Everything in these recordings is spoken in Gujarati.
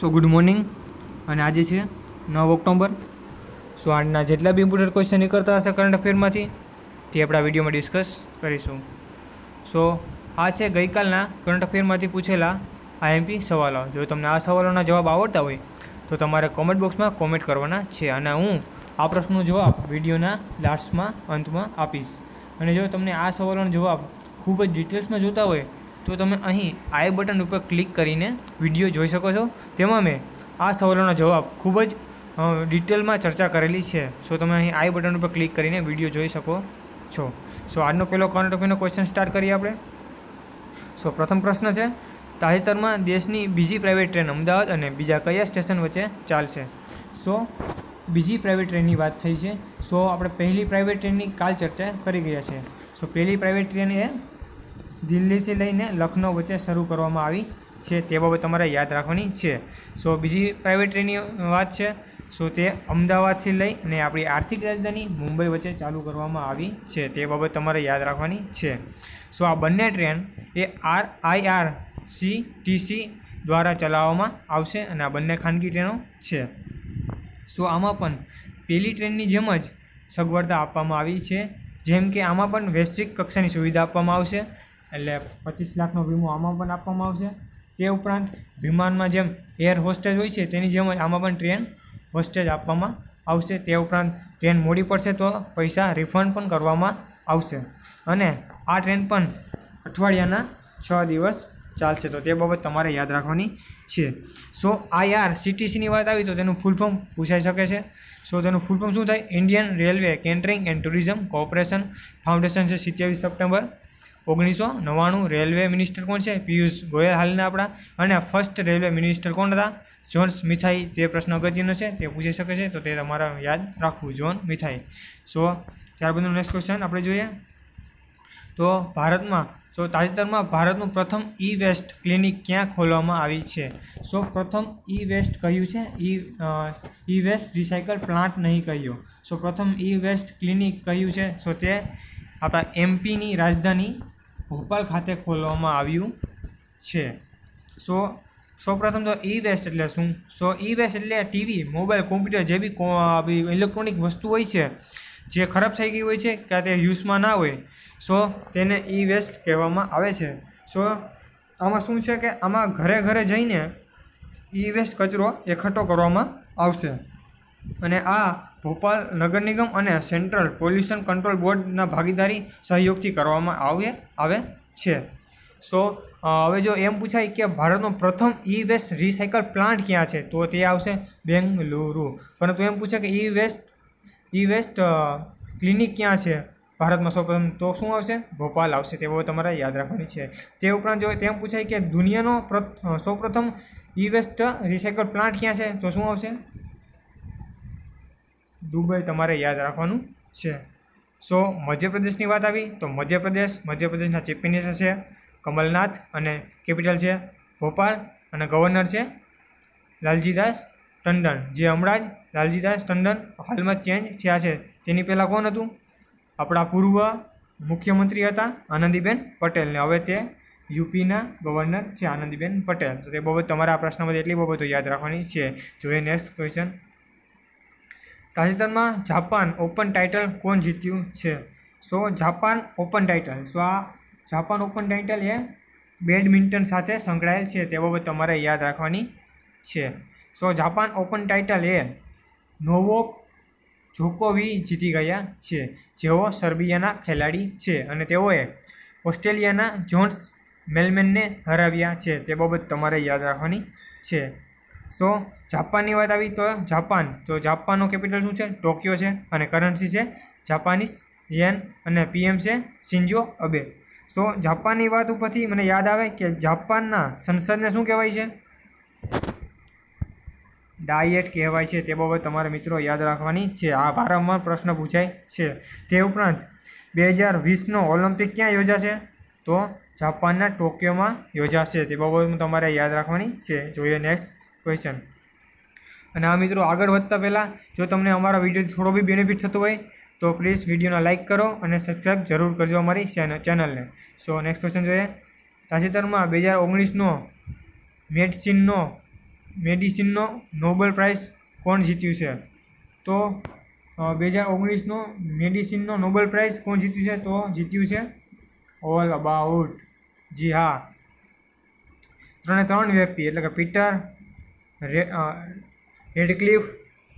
સો ગુડ મોર્નિંગ અને આજે છે નવ ઓક્ટોબર સો આજના જેટલા બી ઇમ્પોર્ટન્ટ ક્વેશ્ચન નીકળતા હશે કરંટ અફેરમાંથી તે આપણા વિડીયોમાં ડિસ્કસ કરીશું સો આ છે ગઈકાલના કરંટ અફેરમાંથી પૂછેલા આઈએમપી સવાલો જો તમને આ સવાલોના જવાબ આવડતા હોય તો તમારે કોમેન્ટ બોક્સમાં કોમેન્ટ કરવાના છે અને હું આ પ્રશ્નનો જવાબ વિડીયોના લાસ્ટમાં અંતમાં આપીશ અને જો તમને આ સવાલોનો જવાબ ખૂબ જ ડિટેલ્સમાં જોતા હોય તો તમે અહીં આઈ બટન ઉપર ક્લિક કરીને વિડીયો જોઈ શકો છો તેમાં મેં આ સવાલોનો જવાબ ખૂબ જ ડિટેલમાં ચર્ચા કરેલી છે સો તમે અહીં આઈ બટન ઉપર ક્લિક કરીને વિડીયો જોઈ શકો છો સો આજનો પહેલો કરંટ અફેરનો ક્વેશ્ચન સ્ટાર્ટ કરીએ આપણે સો પ્રથમ પ્રશ્ન છે તાજેતરમાં દેશની બીજી પ્રાઇવેટ ટ્રેન અમદાવાદ અને બીજા કયા સ્ટેશન વચ્ચે ચાલશે સો બીજી પ્રાઇવેટ ટ્રેનની વાત થઈ છે સો આપણે પહેલી પ્રાઇવેટ ટ્રેનની કાલ ચર્ચા કરી ગયા છે સો પહેલી પ્રાઇવેટ ટ્રેન એ દિલ્હીથી લઈને લખનૌ વચ્ચે શરૂ કરવામાં આવી છે તે બાબત તમારે યાદ રાખવાની છે સો બીજી પ્રાઇવેટ ટ્રેનની વાત છે સો તે અમદાવાદથી લઈ અને આપણી આર્થિક રાજધાની મુંબઈ વચ્ચે ચાલુ કરવામાં આવી છે તે બાબત તમારે યાદ રાખવાની છે સો આ બંને ટ્રેન એ R I R C T C દ્વારા ચલાવવામાં આવશે અને આ બંને ખાનગી ટ્રેનો છે સો આમાં પણ પહેલી ટ્રેનની જેમ જ સગવડતા આપવામાં આવી છે જેમ કે આમાં પણ વૈશ્વિક કક્ષાની સુવિધા આપવામાં આવશે એટલે પચીસ લાખનો વીમો આમાં પણ આપવામાં આવશે તે ઉપરાંત વિમાનમાં જેમ એર હોસ્ટેજ હોય છે તેની જેમ આમાં પણ ટ્રેન હોસ્ટેજ આપવામાં આવશે તે ઉપરાંત ટ્રેન મોડી પડશે તો પૈસા રિફંડ પણ કરવામાં આવશે અને આ ટ્રેન પણ અઠવાડિયાના છ દિવસ ચાલશે તો તે બાબત તમારે યાદ રાખવાની છે સો આઈઆર સીટીસીની વાત આવી તો તેનું ફૂલ ફોર્મ પૂછાઈ શકે છે સો તેનું ફૂલ ફોર્મ શું થાય Indian railway catering and tourism corporation foundation છે સિત્યાવીસ સપ્ટેમ્બર ઓગણીસો નવ્વાણું રેલવે મિનિસ્ટર કોણ છે પિયુષ ગોયલ હાલના આપણા અને ફર્સ્ટ રેલવે મિનિસ્ટર કોણ હતા જોન મિથાઈ તે પ્રશ્ન અગત્યનો છે તે પૂછી શકે છે તો તે તમારે યાદ રાખવું જોન મિથાઈ સો ત્યારબાદનું નેક્સ્ટ ક્વેશ્ચન આપણે જોઈએ તો ભારતમાં તો તાજેતરમાં ભારતનું પ્રથમ ઈ વેસ્ટ ક્લિનિક ક્યાં ખોલવામાં આવી છે સો પ્રથમ ઈ વેસ્ટ કહ્યું છે E E waste recycle plant નહીં કહ્યું સો પ્રથમ ઈ વેસ્ટ ક્લિનિક કહ્યું છે સો તે આપણા એમપીની રાજધાની ભોપાલ ખાતે ખોલવામાં આવ્યું છે સો સૌપ્રથમ તો ઈ વેસ્ટ એટલે શું સો ઈ વેસ્ટ એટલે ટીવી મોબાઈલ કોમ્પ્યુટર જે બી ઇલેક્ટ્રોનિક વસ્તુ હોય છે જે ખરાબ થઈ ગઈ હોય છે કે તે યુઝમાં ના હોય સો તેને ઈ વેસ્ટ કહેવામાં આવે છે સો આમાં શું છે કે આમાં ઘરે ઘરે જઈને ઈ વેસ્ટ કચરો એકઠો કરવામાં આવશે અને આ ભોપાલ નગર નિગમ અને સેન્ટ્રલ પોલ્યુશન કંટ્રોલ બોર્ડના ભાગીદારી સહયોગથી કરવામાં આવે આવે છે સો હવે જો એમ પૂછાય કે ભારતનો પ્રથમ ઈ વેસ્ટ રિસાયકલ પ્લાન્ટ ક્યાં છે તો તે આવશે બેંગલુરુ પરંતુ એમ પૂછે કે E waste E waste clinic ક્યાં છે ભારતમાં સૌપ્રથમ તો શું આવશે ભોપાલ આવશે તેવો તમારે યાદ રાખવાની છે તે ઉપરાંત જો તેમ પૂછાય કે દુનિયાનો સૌપ્રથમ ઈ વેસ્ટ રિસાયકલ પ્લાન્ટ ક્યાં છે તો શું આવશે દુબઈ તમારે યાદ રાખવાનું છે સો મધ્યપ્રદેશની વાત આવી તો મધ્યપ્રદેશ મધ્યપ્રદેશના ચીફ મિનિસ્ટર છે કમલનાથ અને કેપિટલ છે ભોપાલ અને ગવર્નર છે લાલજીદાસ ટંડન જે હમણાં જ લાલજીદાસ ટંડન હાલમાં ચેન્જ થયા છે તેની પહેલાં કોણ હતું આપણા પૂર્વ મુખ્યમંત્રી હતા આનંદીબેન પટેલને હવે તે યુપીના ગવર્નર છે આનંદીબેન પટેલ તો તે બાબત તમારા આ પ્રશ્નમાંથી એટલી બાબતો યાદ રાખવાની છે જોઈએ નેક્સ્ટ ક્વેશ્ચન તાજેતરમાં જાપાન ઓપન ટાઇટલ કોણ જીત્યું છે so Japan open title so આ જાપાન ઓપન ટાઇટલ એ બેડમિન્ટન સાથે સંકળાયેલ છે તે બાબત તમારે યાદ રાખવાની છે સો જાપાન ઓપન ટાઇટલ એ નોવોક જોકોવી જીતી ગયા છે જેઓ સર્બિયાના ખેલાડી છે અને તેઓએ ઓસ્ટ્રેલિયાના જોન્સ મેલમેનને હરાવ્યા છે તે બાબત તમારે યાદ રાખવાની છે સો જાપાનની વાત આવી તો જાપાન તો જાપાનનો કેપિટલ શું છે ટોક્યો છે અને કરન્સી છે જાપાનીઝ યેન અને પીએમ છે સિન્જો અબે સો જાપાનની વાત ઉપરથી મને યાદ આવે કે જાપાનના સંસદને શું કહેવાય છે ડાયટ કહેવાય છે તે બાબત તમારા મિત્રો યાદ રાખવાની છે આ વારંવાર પ્રશ્ન પૂછાય છે તે ઉપરાંત બે હજાર વીસનો ઓલિમ્પિક ક્યાં યોજાશે તો જાપાનના ટોક્યોમાં યોજાશે તે બાબત તમારે યાદ રાખવાની છે જોઈએ નેક્સ્ટ ક્વેશ્ચન અને હા મિત્રો આગળ વધતા પહેલાં જો તમને અમારા વિડીયો થોડો બી બેનિફિટ થતો હોય તો પ્લીઝ વિડીયોને લાઇક કરો અને સબસ્ક્રાઈબ જરૂર કરજો અમારી ચેનલને સો નેક્સ્ટ ક્વેશ્ચન જોઈએ તાજેતરમાં બે હજાર ઓગણીસનો મેડિસિનનો મેડિસિનનો નોબેલ પ્રાઇઝ કોણ જીત્યું છે તો બે હજાર ઓગણીસનો મેડિસિનનો નોબેલ પ્રાઇઝ કોણ જીત્યું છે તો જીત્યું છે ઓલ અબાઉટ જી હા ત્રણે ત્રણ વ્યક્તિ એટલે કે પીટર રેડક્લિફ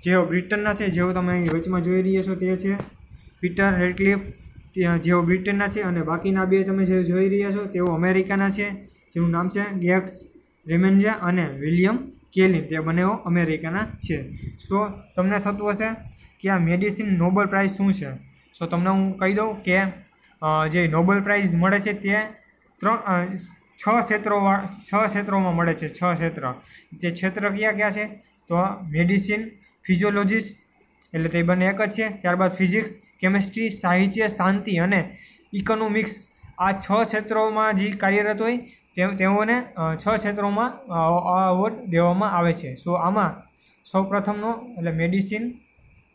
જેઓ બ્રિટનના છે જેઓ તમે અહીં વચમાં જોઈ રહ્યા છો તે છે પીટર રેડક્લિફ જેઓ બ્રિટનના છે અને બાકીના બે તમે જે જોઈ રહ્યા છો તેઓ અમેરિકાના છે જેનું નામ છે ગેક્સ રેમેન્જા અને વિલિયમ કેલિન તે બંનેઓ અમેરિકાના છે સો તમને થતું હશે કે આ મેડિસિન નોબલ પ્રાઇઝ શું છે સો તમને હું કહી દઉં કે જે નોબલ પ્રાઇઝ મળે છે તે ત્રણ છ ક્ષેત્રો છ ક્ષેત્રોમાં મળે છે છ ક્ષેત્ર જે ક્ષેત્ર કયા કયા છે તો મેડિસિન ફિઝિયોલોજીસ્ટ એટલે તે બંને એક જ છે ત્યારબાદ ફિઝિક્સ કેમેસ્ટ્રી સાહિત્ય શાંતિ અને ઇકોનોમિક્સ આ છ ક્ષેત્રોમાં જે કાર્યરત હોય તેઓને છ ક્ષેત્રોમાં અવોર્ડ દેવામાં આવે છે સો આમાં સૌપ્રથમનો એટલે મેડિસિન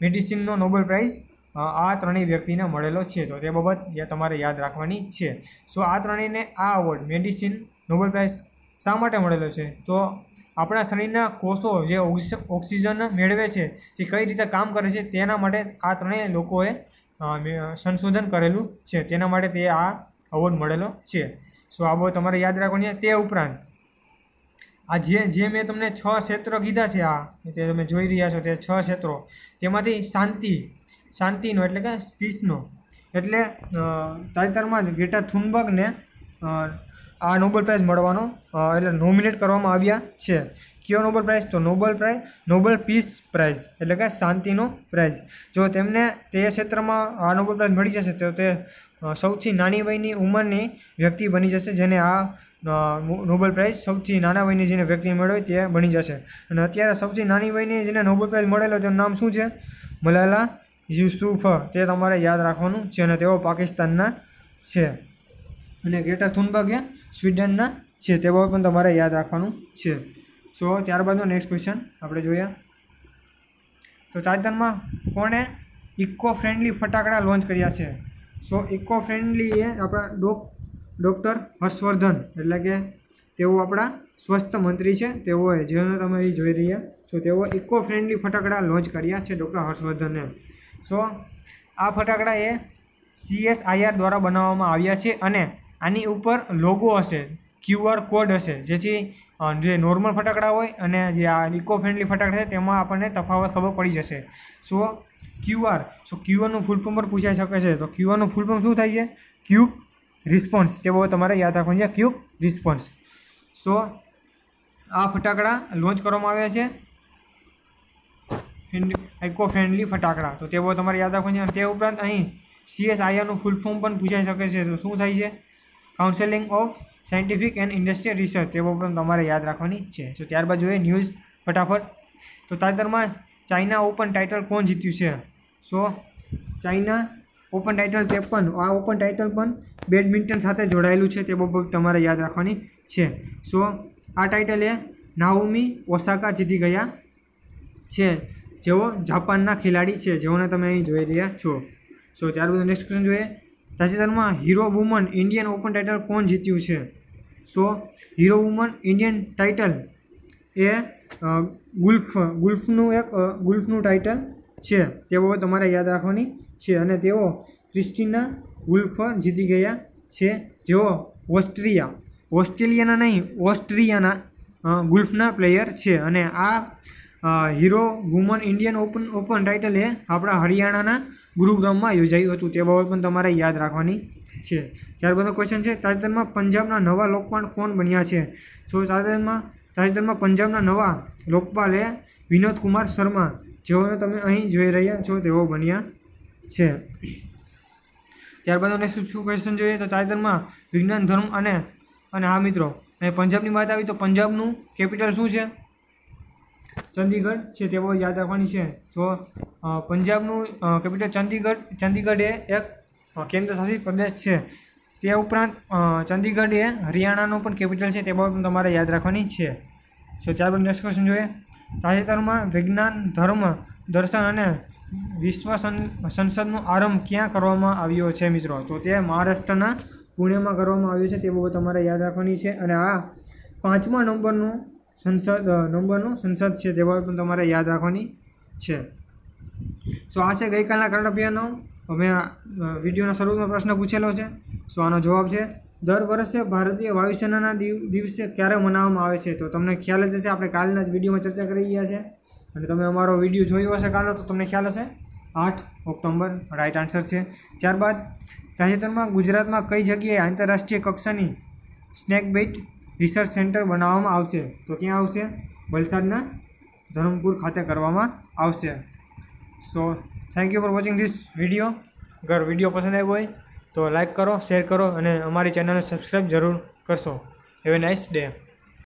મેડિસિનનો નોબેલ પ્રાઇઝ આ ત્રણેય વ્યક્તિને મળેલો છે તો તે બાબત તમારે યાદ રાખવાની છે સો આ ત્રણેયને આ અવોર્ડ મેડિસિન નોબેલ પ્રાઇઝ શા માટે મળેલો છે તો આપણા શરીરના કોષો જે ઓક્સિજન મેળવે છે તે કઈ રીતે કામ કરે છે તેના માટે આ ત્રણેય લોકોએ સંશોધન કરેલું છે તેના માટે તે આ અવોર્ડ મળેલો છે સો આ બાબત તમારે યાદ રાખવાની તે ઉપરાંત આ જે જે મેં તમને છ ક્ષેત્રો કીધા છે આ તે તમે જોઈ રહ્યા છો તે છ ક્ષેત્રો તેમાંથી શાંતિ શાંતિનો એટલે કે પીસનો એટલે તાજેતરમાં જ ગ્રેટા થુનબગને આ નોબેલ પ્રાઇઝ મળવાનો એટલે નોમિનેટ કરવામાં આવ્યા છે કયો નોબેલ પ્રાઇઝ તો Nobel prize Nobel peace prize એટલે કે શાંતિનો પ્રાઇઝ જો તેમને તે ક્ષેત્રમાં આ નોબેલ પ્રાઇઝ મળી જશે તો તે સૌથી નાની વયની ઉંમરની વ્યક્તિ બની જશે જેને આ નોબેલ પ્રાઇઝ સૌથી નાના વયની જેને વ્યક્તિ મળે તે બની જશે અને અત્યારે સૌથી નાની વયની જેને નોબેલ પ્રાઇઝ મળેલો તેનું નામ શું છે મલાલા યુસુફ તે તમારે યાદ રાખવાનું છે અને તેઓ પાકિસ્તાનના છે અને ગ્રેટર થુનબગે સ્વીડનના છે તે પણ તમારે યાદ રાખવાનું છે સો ત્યારબાદનો નેક્સ્ટ ક્વેશ્ચન આપણે જોઈએ તો તાજેતરમાં કોણે ઇકો ફ્રેન્ડલી ફટાકડા લોન્ચ કર્યા છે સો ઇકો ફ્રેન્ડલી એ આપણા ડોક ડૉક્ટર હર્ષવર્ધન એટલે કે તેઓ આપણા સ્વસ્થ મંત્રી છે તેઓએ જેનો તમે જોઈ રહ્યા છો તેઓ ઇકો ફ્રેન્ડલી ફટાકડા લોન્ચ કર્યા છે ડૉક્ટર હર્ષવર્ધને સો આ ફટાકડા એ સીએસઆઈઆર દ્વારા બનાવવામાં આવ્યા છે અને આની ઉપર લોગો હશે ક્યુઆર કોડ હશે જેથી જે નોર્મલ ફટાકડા હોય અને જે આ ઇકો ફ્રેન્ડલી ફટાકડા છે તેમાં આપણને તફાવત ખબર પડી જશે સો ક્યુઆર સો ક્યુઆરનું ફૂલ ફોર્મ પણ પૂછાઈ શકે છે તો ક્યુઆરનું ફૂલ ફોર્મ શું થાય છે ક્યુબ રિસ્પોન્સ તે બહુ તમારે યાદ રાખવાનું છે ક્યુબ રિસ્પોન્સ સો આ ફટાકડા લોન્ચ કરવામાં આવ્યા છે ઇકો ફ્રેન્ડલી ફટાકડા તો તે બધું તમારે યાદ રાખવાની છે તે ઉપરાંત અહીં સીએસઆઈઆરનું ફૂલ ફોર્મ પણ પૂછાઈ શકે છે તો શું થાય છે counselling of scientific and industrial research તે પણ તમારે યાદ રાખવાની છે તો ત્યારબાદ જોઈએ ન્યૂઝ ફટાફટ તો તાજેતરમાં ચાઇના ઓપન ટાઇટલ કોણ જીત્યું છે સો ચાઇના ઓપન ટાઇટલ તે પણ આ ઓપન ટાઇટલ પણ બેડમિન્ટન સાથે જોડાયેલું છે તે બાબત તમારે યાદ રાખવાની છે સો આ ટાઇટલ એ નાઓમી ઓસાકા જીતી ગયા છે જેઓ જાપાનના ખેલાડી છે જેઓને તમે અહીં જોઈ રહ્યા છો સો ત્યારબાદ નેક્સ્ટ ક્વેશ્ચન જોઈએ તાજેતરમાં Hero woman Indian open title કોણ જીત્યું છે so Hero woman Indian title એ ગુલ્ફ ગુલ્ફનું એક ગુલ્ફનું ટાઇટલ છે તેઓ તમારે યાદ રાખવાની છે અને તેઓ ક્રિસ્ટિના ગુલ્ફ જીતી ગયા છે જેઓ ઓસ્ટ્રિયા ઓસ્ટ્રેલિયાના નહીં ઓસ્ટ્રિયાના ગુલ્ફના પ્લેયર છે અને આ Hero woman Indian open open title એ આપણા હરિયાણાના ગુરુગ્રામમાં યોજાયું હતું તે બાબત પણ તમારે યાદ રાખવાની છે ત્યારબાદ ક્વેશ્ચન છે તાજેતરમાં પંજાબના નવા લોકપાલ કોણ બન્યા છે તો તાજેતરમાં તાજેતરમાં પંજાબના નવા લોકપાલ એ વિનોદ કુમાર શર્મા જેઓને તમે અહીં જોઈ રહ્યા છો તેઓ બન્યા છે ત્યારબાદ નેક્સ્ટ શું ક્વેશ્ચન જોઈએ તો તાજેતરમાં વિજ્ઞાન ધર્મ અને અને આ મિત્રો અને પંજાબની વાત આવી તો પંજાબનું કેપિટલ શું છે ચંદીગઢ છે તે બહુ યાદ રાખવાની છે જો પંજાબનું કેપિટલ ચંદીગઢ ચંદીગઢ એ એક કેન્દ્રશાસિત પ્રદેશ છે તે ઉપરાંત ચંદીગઢ એ હરિયાણાનું પણ કેપિટલ છે તે બાબત તમારે યાદ રાખવાની છે સો ચાર પર નેક્સ્ટ ક્વેશ્ચન જોઈએ તાજેતરમાં વિજ્ઞાન ધર્મ દર્શન અને વિશ્વ સંસદનો આરંભ ક્યાં કરવામાં આવ્યો છે મિત્રો તો તે મહારાષ્ટ્રના પુણેમાં કરવામાં આવ્યો છે તે બાબત તમારે યાદ રાખવાની છે અને આ પાંચમા નંબરનું સંસદ નવેમ્બરનું સંસદ છે તે પણ તમારે યાદ રાખવાની છે સો આ છે ગઈકાલના કરંટ અભિયાનનો અમે વિડીયોના શરૂમાં પ્રશ્ન પૂછેલો છે સો આનો જવાબ છે દર વર્ષે ભારતીય વાયુસેનાના દિવસે ક્યારે મનાવવામાં આવે છે તો તમને ખ્યાલ જ હશે આપણે કાલના જ વિડીયોમાં ચર્ચા કરી રહ્યા છે અને તમે અમારો વિડીયો જોયો હશે કાલનો તો તમને ખ્યાલ હશે આઠ ઓક્ટોબર રાઇટ આન્સર છે ત્યારબાદ તાજેતરમાં ગુજરાતમાં કઈ જગ્યાએ આંતરરાષ્ટ્રીય કક્ષાની સ્નેક બેટ રિસર્ચ સેન્ટર બનાવવામાં આવશે તો ક્યાં આવશે વલસાડના ધરમપુર ખાતે કરવામાં આવશે so thank you for watching this video અગર વિડીયો પસંદ આવ્યો હોય તો લાઇક કરો શેર કરો અને અમારી ચેનલને સબસ્ક્રાઈબ જરૂર કરશો હેવ એ નાઇસ ડે